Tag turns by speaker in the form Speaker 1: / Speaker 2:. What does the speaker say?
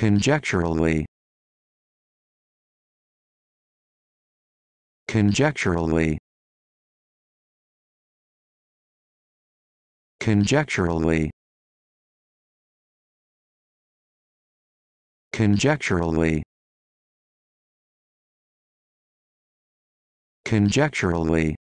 Speaker 1: Conjecturally Conjecturally Conjecturally Conjecturally Conjecturally